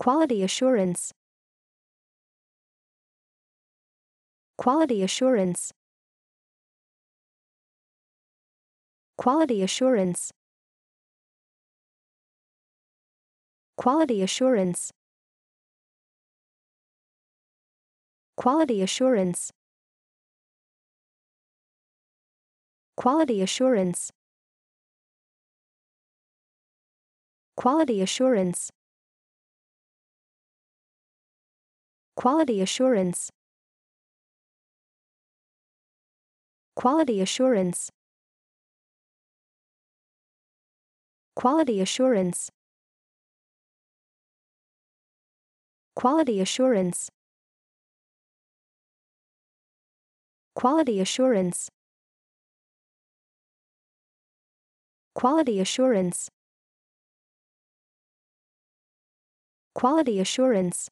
Quality assurance. Quality assurance. Quality assurance. Quality assurance. Quality assurance. Quality assurance. Quality assurance. Quality assurance. Quality assurance. Quality assurance. Quality assurance. Quality assurance. Quality assurance. Quality assurance.